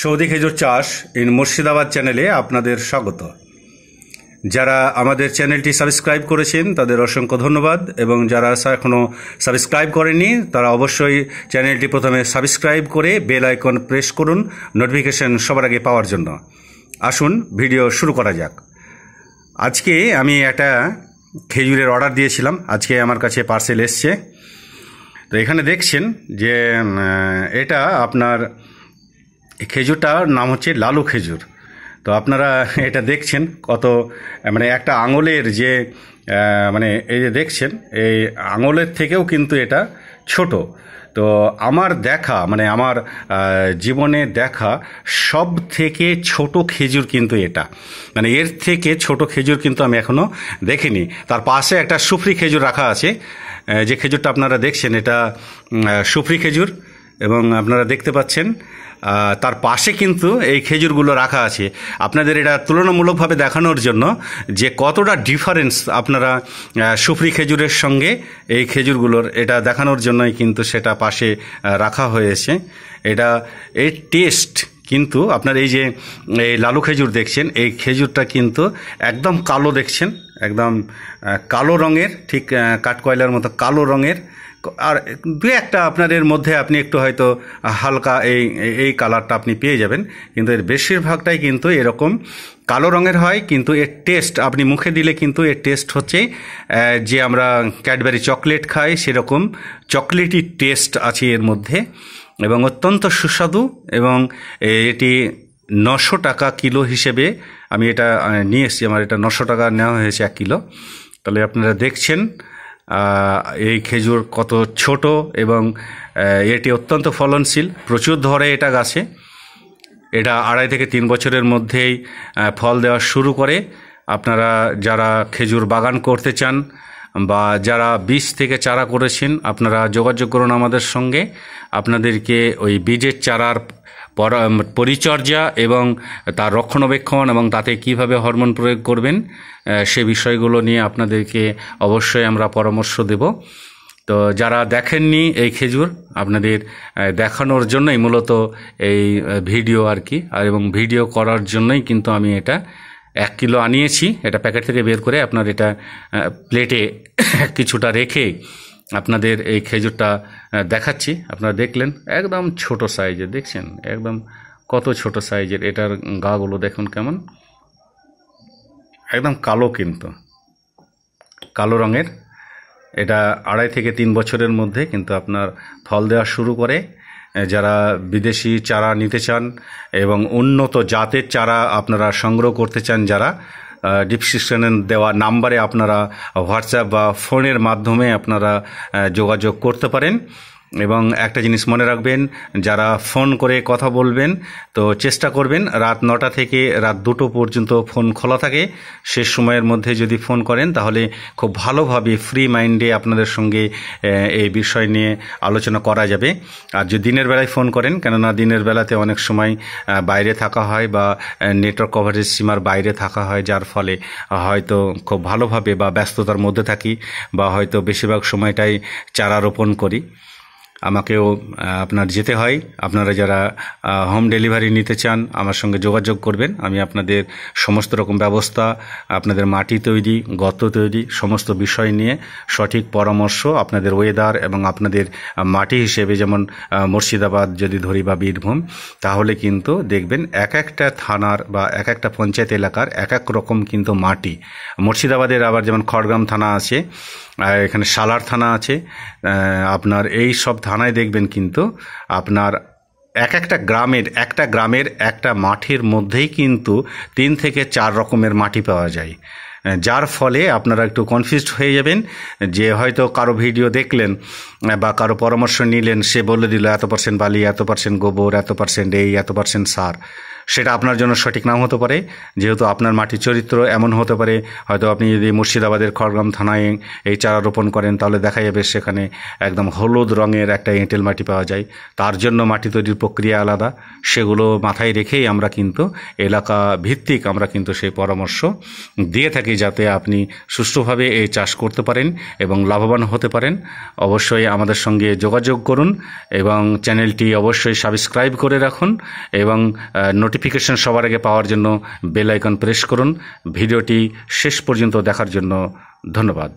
Saudi খেজুর চাষ in Murshidabad চ্যানেলে আপনাদের স্বাগত যারা আমাদের চ্যানেলটি সাবস্ক্রাইব করেছেন তাদের অসংখ্য ধন্যবাদ এবং যারা এখনও সাবস্ক্রাইব করেনি তারা অবশ্যই চ্যানেলটি প্রথমে সাবস্ক্রাইব করে বেল আইকন প্রেস করুন নোটিফিকেশন সবার আগে পাওয়ার জন্য আসুন ভিডিও শুরু করা যাক আজকে আমি একটা খেজুরের অর্ডার দিয়েছিলাম আজকে আমার কাছে পার্সেল এসছে তো এখানে দেখছেন যে এটা আপনার খেজুরটার নাম হচ্ছে লালু খেজুর তো আপনারা এটা দেখছেন কত মানে একটা আঙুলের যে মানে এই যে দেখছেন এই আঙুলের থেকেও কিন্তু এটা ছোট তো আমার দেখা মানে আমার জীবনে দেখা সব থেকে ছোট খেজুর কিন্তু এটা মানে এর থেকে ছোট খেজুর কিন্তু আমি এখনও দেখিনি তার পাশে একটা সুফরি খেজুর রাখা আছে যে খেজুরটা আপনারা দেখছেন এটা সুফরি খেজুর এবং আপনারা দেখতে পাচ্ছেন তার পাশে কিন্তু এই খেজুরগুলো রাখা আছে আপনাদের এটা তুলনামূলকভাবে দেখানোর জন্য যে কতটা ডিফারেন্স আপনারা সুফরি খেজুরের সঙ্গে এই খেজুরগুলোর এটা দেখানোর জন্যই কিন্তু সেটা পাশে রাখা হয়েছে এটা এর টেস্ট কিন্তু আপনার এই যে এই লালু খেজুর দেখছেন এই খেজুরটা কিন্তু একদম কালো দেখছেন একদম কালো রঙের ঠিক কাঠকয়লার মতো কালো রঙের আর দু একটা আপনার এর মধ্যে আপনি একটু হয়তো হালকা এই এই কালারটা আপনি পেয়ে যাবেন কিন্তু এর বেশিরভাগটাই কিন্তু এরকম কালো রঙের হয় কিন্তু এর টেস্ট আপনি মুখে দিলে কিন্তু এর টেস্ট হচ্ছে যে আমরা ক্যাডবেরি চকলেট খাই সেরকম চকলেটই টেস্ট আছে এর মধ্যে এবং অত্যন্ত সুস্বাদু এবং এটি নশো টাকা কিলো হিসেবে আমি এটা নিয়ে এসেছি আমার এটা নশো টাকা নেওয়া হয়েছে এক কিলো তাহলে আপনারা দেখছেন এই খেজুর কত ছোট এবং এটি অত্যন্ত ফলনশীল প্রচুর ধরে এটা গাছে এটা আড়াই থেকে তিন বছরের মধ্যেই ফল দেওয়া শুরু করে আপনারা যারা খেজুর বাগান করতে চান বা যারা বীজ থেকে চারা করেছেন আপনারা যোগাযোগ করুন আমাদের সঙ্গে আপনাদেরকে ওই বীজের চারার পরিচর্যা এবং তার রক্ষণাবেক্ষণ এবং তাতে কিভাবে হরমোন প্রয়োগ করবেন সে বিষয়গুলো নিয়ে আপনাদেরকে অবশ্যই আমরা পরামর্শ দেব তো যারা দেখেননি এই খেজুর আপনাদের দেখানোর জন্যই মূলত এই ভিডিও আর কি আর এবং ভিডিও করার জন্যই কিন্তু আমি এটা এক কিলো আনিয়েছি এটা প্যাকেট থেকে বের করে আপনার এটা প্লেটে কিছুটা রেখে আপনাদের এই খেজুরটা দেখাচ্ছি আপনারা দেখলেন একদম ছোট সাইজের দেখছেন একদম কত ছোট সাইজের এটার গাগুলো দেখুন কেমন একদম কালো কিন্তু কালো রঙের এটা আড়াই থেকে তিন বছরের মধ্যে কিন্তু আপনার ফল দেওয়া শুরু করে যারা বিদেশি চারা নিতে চান এবং উন্নত জাতের চারা আপনারা সংগ্রহ করতে চান যারা ডিসক্রিপশনে দেওয়া নাম্বারে আপনারা হোয়াটসঅ্যাপ বা ফোনের মাধ্যমে আপনারা যোগাযোগ করতে পারেন এবং একটা জিনিস মনে রাখবেন যারা ফোন করে কথা বলবেন তো চেষ্টা করবেন রাত নটা থেকে রাত দুটো পর্যন্ত ফোন খোলা থাকে শেষ সময়ের মধ্যে যদি ফোন করেন তাহলে খুব ভালোভাবে ফ্রি মাইন্ডে আপনাদের সঙ্গে এই বিষয় নিয়ে আলোচনা করা যাবে আর যদি দিনের বেলায় ফোন করেন কেননা দিনের বেলাতে অনেক সময় বাইরে থাকা হয় বা নেটওয়ার্ক কভারেজ সীমার বাইরে থাকা হয় যার ফলে হয়তো খুব ভালোভাবে বা ব্যস্ততার মধ্যে থাকি বা হয়তো বেশিরভাগ সময়টাই চারা রোপণ করি আমাকেও আপনার যেতে হয় আপনারা যারা হোম ডেলিভারি নিতে চান আমার সঙ্গে যোগাযোগ করবেন আমি আপনাদের সমস্ত রকম ব্যবস্থা আপনাদের মাটি তৈরি গত তৈরি সমস্ত বিষয় নিয়ে সঠিক পরামর্শ আপনাদের ওয়েদার এবং আপনাদের মাটি হিসেবে যেমন মুর্শিদাবাদ যদি ধরি বা বীরভূম তাহলে কিন্তু দেখবেন এক একটা থানার বা এক একটা পঞ্চায়েত এলাকার এক এক রকম কিন্তু মাটি মুর্শিদাবাদের আবার যেমন খড়গ্রাম থানা আছে এখানে সালার থানা আছে আপনার এই সব থানায় দেখবেন কিন্তু আপনার এক একটা গ্রামের একটা গ্রামের একটা মাঠের মধ্যেই কিন্তু তিন থেকে চার রকমের মাটি পাওয়া যায় যার ফলে আপনারা একটু কনফিউজড হয়ে যাবেন যে হয়তো কারো ভিডিও দেখলেন বা কারো পরামর্শ নিলেন সে বলে দিল এত পার্সেন্ট বালি এত পার্সেন্ট গোবর এত পার্সেন্ট এই এত পার্সেন্ট সার সেটা আপনার জন্য সঠিক নাম হতে পারে যেহেতু আপনার মাটির চরিত্র এমন হতে পারে হয়তো আপনি যদি মুর্শিদাবাদের খড়গ্রাম থানায় এই চারা রোপণ করেন তাহলে দেখা যাবে সেখানে একদম হলুদ রঙের একটা এঁটেল মাটি পাওয়া যায় তার জন্য মাটি তৈরির প্রক্রিয়া আলাদা সেগুলো মাথায় রেখেই আমরা কিন্তু এলাকা ভিত্তিক আমরা কিন্তু সেই পরামর্শ দিয়ে থাকি যাতে আপনি সুষ্ঠুভাবে এই চাষ করতে পারেন এবং লাভবান হতে পারেন অবশ্যই আমাদের সঙ্গে যোগাযোগ করুন এবং চ্যানেলটি অবশ্যই সাবস্ক্রাইব করে রাখুন এবং নোটিফিকেশন সবার আগে পাওয়ার জন্য বেল আইকন প্রেস করুন ভিডিওটি শেষ পর্যন্ত দেখার জন্য ধন্যবাদ